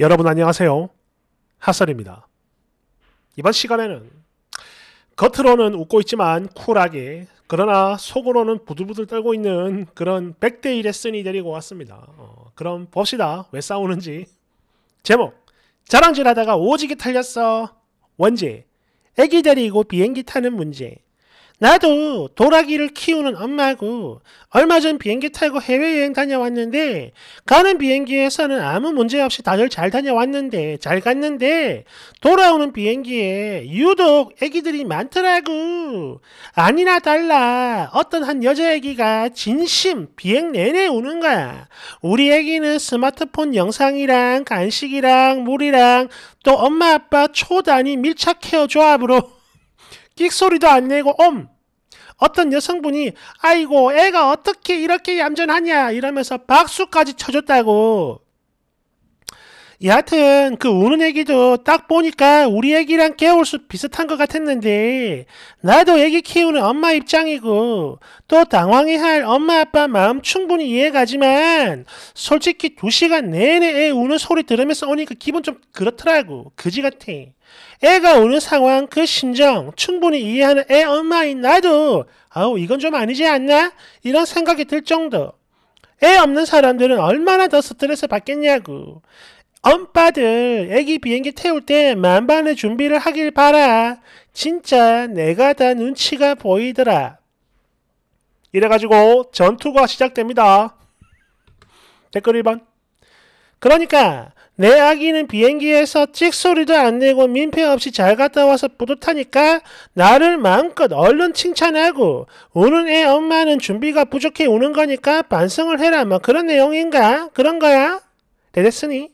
여러분 안녕하세요. 하설입니다. 이번 시간에는 겉으로는 웃고 있지만 쿨하게 그러나 속으로는 부들부들 떨고 있는 그런 100대1 의슨이 데리고 왔습니다. 어, 그럼 봅시다. 왜 싸우는지. 제목 자랑질하다가 오지게 탈렸어. 원제 애기 데리고 비행기 타는 문제 나도 도라기를 키우는 엄마고 얼마 전 비행기 타고 해외여행 다녀왔는데 가는 비행기에서는 아무 문제 없이 다들 잘 다녀왔는데 잘 갔는데 돌아오는 비행기에 유독 애기들이 많더라고 아니나 달라 어떤 한 여자애기가 진심 비행 내내 우는 거야 우리 애기는 스마트폰 영상이랑 간식이랑 물이랑 또 엄마 아빠 초단위 밀착 케어 조합으로 끽소리도 안 내고 엄 어떤 여성분이 아이고 애가 어떻게 이렇게 얌전하냐 이러면서 박수까지 쳐줬다고. 여하튼 그 우는 애기도 딱 보니까 우리 애기랑 깨울 수 비슷한 것 같았는데 나도 애기 키우는 엄마 입장이고 또 당황해할 엄마 아빠 마음 충분히 이해가지만 솔직히 두 시간 내내 애 우는 소리 들으면서 오니까 기분 좀 그렇더라고 그지 같아. 애가 우는 상황, 그 심정 충분히 이해하는 애 엄마인 나도 아우 이건 좀 아니지 않나? 이런 생각이 들 정도. 애 없는 사람들은 얼마나 더 스트레스 받겠냐고. 엄빠들 애기 비행기 태울 때 만반의 준비를 하길 바라. 진짜 내가 다 눈치가 보이더라. 이래가지고 전투가 시작됩니다. 댓글 1번. 그러니까 내 아기는 비행기에서 찍소리도 안 내고 민폐 없이 잘 갔다 와서 뿌듯하니까 나를 마음껏 얼른 칭찬하고 우는 애 엄마는 준비가 부족해 우는 거니까 반성을 해라 뭐 그런 내용인가 그런 거야 됐으니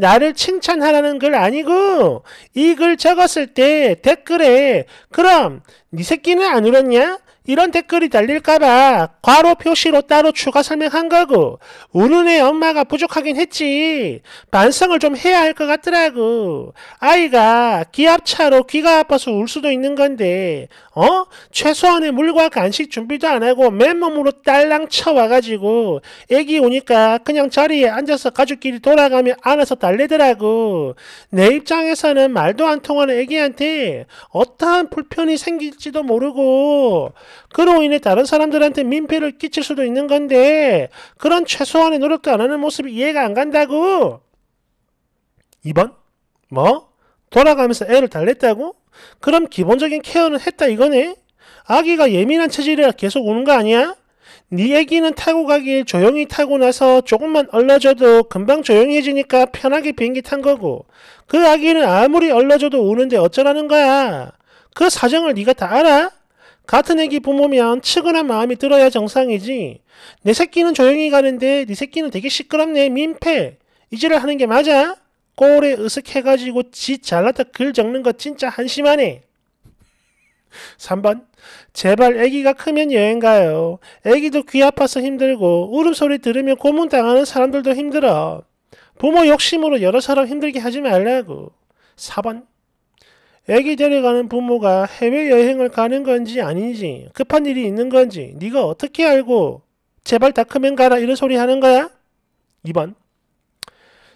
나를 칭찬하라는 글 아니고 이 글 적었을 때 댓글에 그럼 네 새끼는 안 울었냐? 이런 댓글이 달릴까봐 괄호 표시로 따로 추가 설명한 거고 우는 애 엄마가 부족하긴 했지 반성을 좀 해야 할 것 같더라고 아이가 기압차로 귀가 아파서 울 수도 있는 건데 어? 최소한의 물과 간식 준비도 안 하고 맨몸으로 딸랑 쳐와가지고 애기 오니까 그냥 자리에 앉아서 가족끼리 돌아가며 안아서 달래더라고 내 입장에서는 말도 안 통하는 애기한테 어떠한 불편이 생길지도 모르고 그로 인해 다른 사람들한테 민폐를 끼칠 수도 있는 건데 그런 최소한의 노력도 안 하는 모습이 이해가 안 간다고. 2번 뭐? 돌아가면서 애를 달랬다고? 그럼 기본적인 케어는 했다 이거네? 아기가 예민한 체질이라 계속 우는 거 아니야? 네 애기는 타고 가길 조용히 타고 나서 조금만 얼러져도 금방 조용해지니까 편하게 비행기 탄 거고 그 아기는 아무리 얼러져도 우는데 어쩌라는 거야? 그 사정을 네가 다 알아? 같은 애기 부모면 측은한 마음이 들어야 정상이지 내 새끼는 조용히 가는데 네 새끼는 되게 시끄럽네 민폐 이질을 하는 게 맞아? 꼴에 으쓱해가지고 지 잘났다 글 적는 거 진짜 한심하네 3번 제발 애기가 크면 여행 가요. 애기도 귀 아파서 힘들고 울음소리 들으면 고문당하는 사람들도 힘들어. 부모 욕심으로 여러 사람 힘들게 하지 말라고. 4번 애기 데려가는 부모가 해외여행을 가는 건지 아닌지 급한 일이 있는 건지 네가 어떻게 알고 제발 다 크면 가라 이런 소리 하는 거야? 2번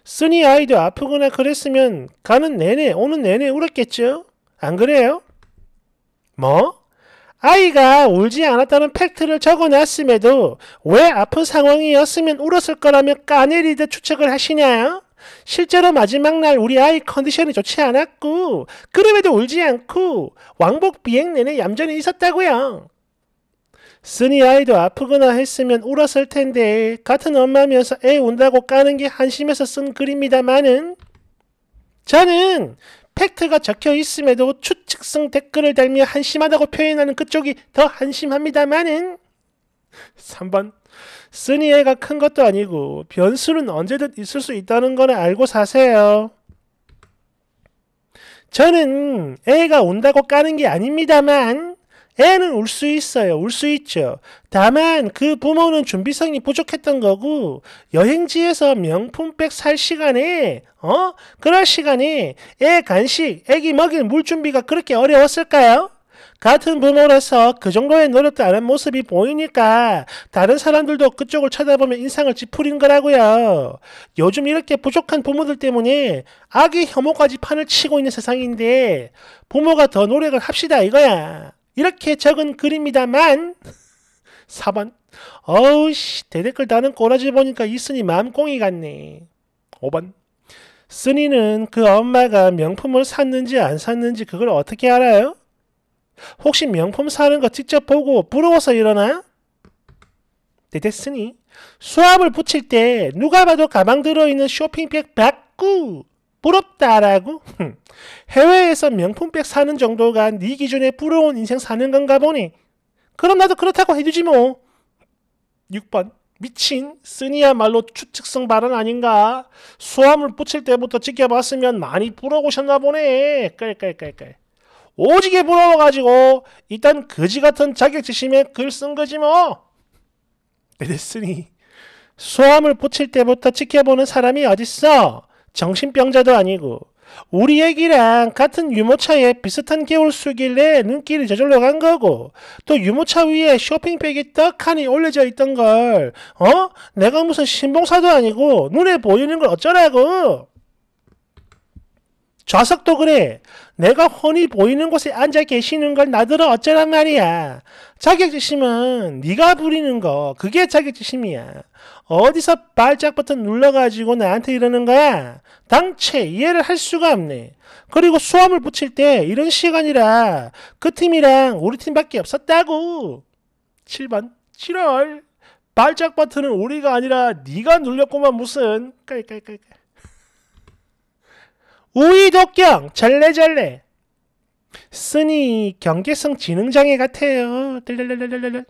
쓰니 아이도 아프거나 그랬으면 가는 내내 오는 내내 울었겠죠? 안 그래요? 뭐? 아이가 울지 않았다는 팩트를 적어놨음에도 왜 아픈 상황이었으면 울었을 거라며 까내리듯 추측을 하시냐요? 실제로 마지막 날 우리 아이 컨디션이 좋지 않았고 그럼에도 울지 않고 왕복 비행 내내 얌전히 있었다고요. 쓰니 아이도 아프거나 했으면 울었을 텐데 같은 엄마면서 애 운다고 까는 게 한심해서 쓴 글입니다만은 저는 팩트가 적혀 있음에도 추측성 댓글을 달며 한심하다고 표현하는 그쪽이 더 한심합니다만은 3번 쓰니 애가큰 것도 아니고 변수는 언제든 있을 수 있다는 건 알고 사세요. 저는 애가 온다고 까는 게 아닙니다만 애는 울 수 있어요. 울 수 있죠. 다만 그 부모는 준비성이 부족했던 거고 여행지에서 명품백 살 시간에 어? 그럴 시간에 애 간식, 애기 먹일 물 준비가 그렇게 어려웠을까요? 같은 부모로서 그 정도의 노력도 안 한 모습이 보이니까 다른 사람들도 그쪽을 쳐다보며 인상을 찌푸린 거라고요. 요즘 이렇게 부족한 부모들 때문에 아기 혐오까지 판을 치고 있는 세상인데 부모가 더 노력을 합시다 이거야. 이렇게 적은 글입니다만 4번 어우씨 대댓글 다는 꼬라지 보니까 이순이 마음꽁이 같네. 5번 쓰니는 그 엄마가 명품을 샀는지 안 샀는지 그걸 어떻게 알아요? 혹시 명품 사는 거 직접 보고 부러워서 이러나? 네, 됐으니 수압을 붙일 때 누가 봐도 가방 들어있는 쇼핑백 받고 부럽다라고? 해외에서 명품백 사는 정도가 네 기준에 부러운 인생 사는 건가 보니 그럼 나도 그렇다고 해주지 뭐 6번 미친 쓰니야말로 추측성 발언 아닌가 수화물 붙일 때부터 지켜봤으면 많이 부러우셨나 보네 깔깔깔깔 오지게 부러워가지고 일단 거지 같은 자격지심에 글 쓴 거지 뭐. 이랬으니 수암을 붙일 때부터 지켜보는 사람이 어딨어. 정신병자도 아니고 우리 애기랑 같은 유모차에 비슷한 개울 수길래 눈길이 저절로 간 거고 또 유모차 위에 쇼핑백이 떡하니 올려져 있던 걸 어? 내가 무슨 신봉사도 아니고 눈에 보이는 걸 어쩌라고 좌석도 그래 내가 훤히 보이는 곳에 앉아 계시는 걸나들러 어쩌란 말이야. 자격지심은 네가 부리는 거 그게 자격지심이야. 어디서 발작 버튼 눌러가지고 나한테 이러는 거야. 당최 이해를 할 수가 없네. 그리고 수험을 붙일 때 이런 시간이라 그 팀이랑 우리 팀밖에 없었다고. 7번 7월 발작 버튼은 우리가 아니라 네가 눌렸고만 무슨 깔깔깔깔 우이독경 절레절레 쓰니 경계성 지능장애 같아요. 뜰뜰뜰뜰뜰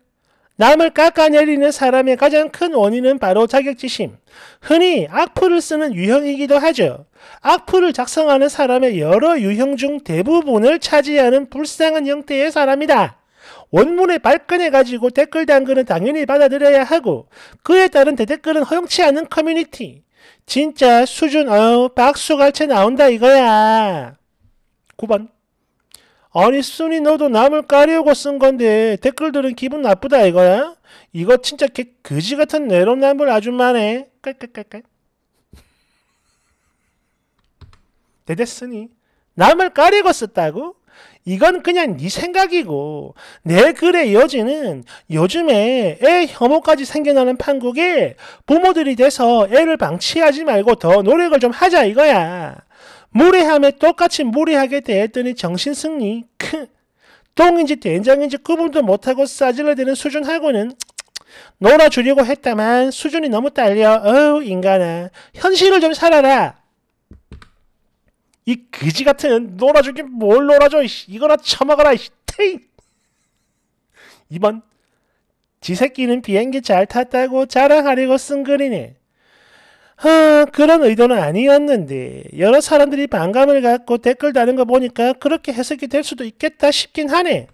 남을 깎아내리는 사람의 가장 큰 원인은 바로 자격지심. 흔히 악플을 쓰는 유형이기도 하죠. 악플을 작성하는 사람의 여러 유형 중 대부분을 차지하는 불쌍한 형태의 사람이다. 원문에 발끈해가지고 댓글 담그은 당연히 받아들여야 하고 그에 따른 대댓글은 허용치 않은 커뮤니티, 진짜 수준 어 박수갈채 나온다 이거야. 9번 아니 순이 너도 남을 까려고 쓴 건데 댓글들은 기분 나쁘다 이거야? 이거 진짜 개 그지 같은 내로남불 아줌마네. 깔깔깔깔. 대대쓰니 남을 까리고 썼다고? 이건 그냥 네 생각이고 내 글의 여지는 요즘에 애 혐오까지 생겨나는 판국에 부모들이 돼서 애를 방치하지 말고 더 노력을 좀 하자 이거야. 무례함에 똑같이 무례하게 대했더니 정신승리 크 똥인지 된장인지 구분도 못하고 싸질러대는 수준하고는 놀아주려고 했다만 수준이 너무 딸려 어우 인간아 현실을 좀 살아라 이 그지 같은 놀아주긴 뭘 놀아줘 이거나 처먹어라 테이 이번 지 새끼는 비행기 잘 탔다고 자랑하려고 쓴 글이네 하, 그런 의도는 아니었는데 여러 사람들이 반감을 갖고 댓글 다는 거 보니까 그렇게 해석이 될 수도 있겠다 싶긴 하네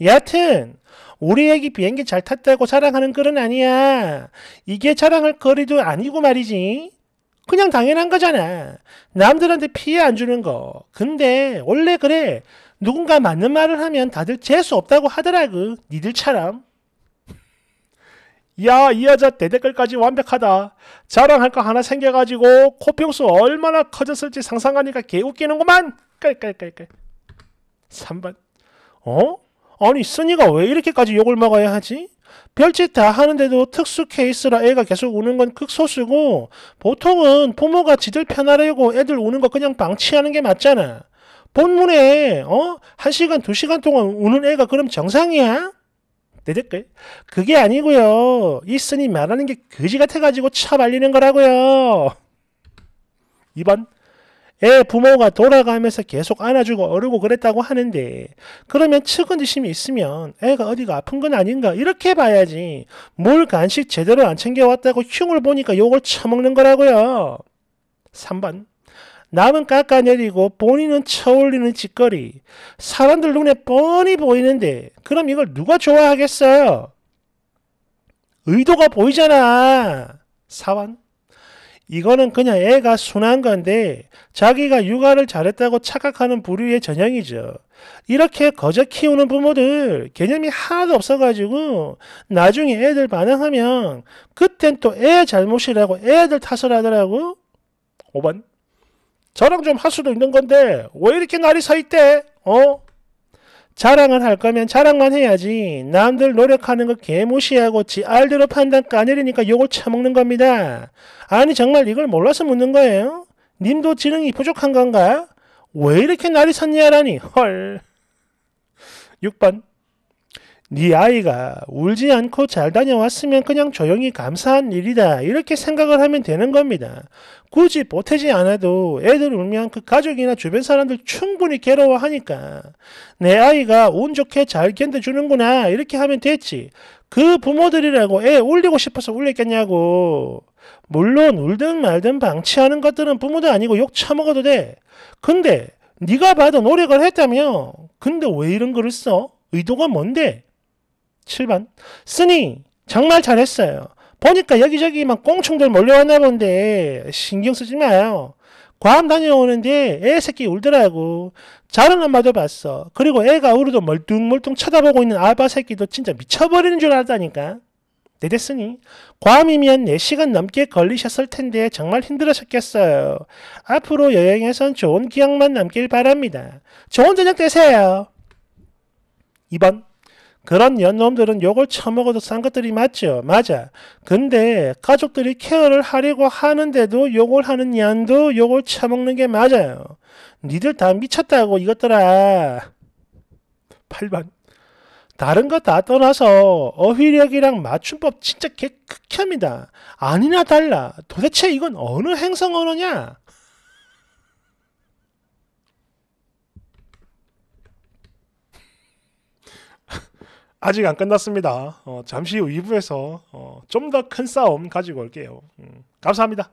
여하튼 우리 애기 비행기 잘 탔다고 자랑하는 글은 아니야 이게 자랑할 거리도 아니고 말이지 그냥 당연한 거잖아. 남들한테 피해 안 주는 거. 근데 원래 그래. 누군가 맞는 말을 하면 다들 재수 없다고 하더라고. 그 니들처럼. 야, 이 여자 대댓글까지 완벽하다. 자랑할 거 하나 생겨가지고 코평수 얼마나 커졌을지 상상하니까 개 웃기는구만. 깔깔깔깔. 3번. 어? 아니, 쓰니가 왜 이렇게까지 욕을 먹어야 하지? 별짓 다 하는데도 특수 케이스라 애가 계속 우는 건 극소수고 보통은 부모가 지들 편하려고 애들 우는 거 그냥 방치하는 게 맞잖아. 본문에 어? 1시간2시간 동안 우는 애가 그럼 정상이야? 내댓글? 그게 아니고요. 이 스님 말하는 게 거지 같아가지고 차 말리는 거라고요. 2번 애 부모가 돌아가면서 계속 안아주고 어르고 그랬다고 하는데 그러면 측은지심이 있으면 애가 어디가 아픈 건 아닌가 이렇게 봐야지 물 간식 제대로 안 챙겨왔다고 흉을 보니까 욕을 처먹는 거라고요. 3번 남은 깎아내리고 본인은 쳐올리는 짓거리 사람들 눈에 뻔히 보이는데 그럼 이걸 누가 좋아하겠어요? 의도가 보이잖아. 4번 이거는 그냥 애가 순한 건데 자기가 육아를 잘했다고 착각하는 부류의 전형이죠. 이렇게 거저 키우는 부모들 개념이 하나도 없어가지고 나중에 애들 반응하면 그땐 또 애 잘못이라고 애들 탓을 하더라고. 5번. 저랑 좀 할 수도 있는 건데 왜 이렇게 날이 서 있대? 어? 자랑을 할 거면 자랑만 해야지 남들 노력하는 거 개무시하고 지 알대로 판단 까내리니까 욕을 처먹는 겁니다. 아니 정말 이걸 몰라서 묻는 거예요? 님도 지능이 부족한 건가? 왜 이렇게 날이 섰냐라니 헐. 6번 네 아이가 울지 않고 잘 다녀왔으면 그냥 조용히 감사한 일이다 이렇게 생각을 하면 되는 겁니다. 굳이 보태지 않아도 애들 울면 그 가족이나 주변 사람들 충분히 괴로워하니까 내 아이가 운 좋게 잘 견뎌주는구나 이렇게 하면 됐지 그 부모들이라고 애 울리고 싶어서 울렸겠냐고 물론 울든 말든 방치하는 것들은 부모도 아니고 욕 처먹어도 돼 근데 네가 봐도 노력을 했다며 근데 왜 이런 걸을 써? 의도가 뭔데? 7번. 쓰니 정말 잘했어요. 보니까 여기저기 막 꽁충들 몰려왔나 본데 신경 쓰지 마요. 괌 다녀오는데 애 새끼 울더라고. 자는 엄마도 봤어. 그리고 애가 우르도 멀뚱멀뚱 쳐다보고 있는 알바 새끼도 진짜 미쳐버리는 줄 알았다니까. 내됐으니 괌이면 4시간 넘게 걸리셨을 텐데 정말 힘들으셨겠어요. 앞으로 여행에선 좋은 기억만 남길 바랍니다. 좋은 저녁 되세요. 2번 그런 연놈들은 욕을 처먹어도 싼 것들이 맞죠. 맞아. 근데 가족들이 케어를 하려고 하는데도 욕을 하는 년도 욕을 처먹는 게 맞아요. 니들 다 미쳤다고 이것들아. 8번. 다른 거 다 떠나서 어휘력이랑 맞춤법 진짜 개 극혐이다. 아니나 달라. 도대체 이건 어느 행성 언어냐? 아직 안 끝났습니다. 어, 잠시 후 2부에서 어, 좀더 큰 싸움 가지고 올게요. 음, 감사합니다.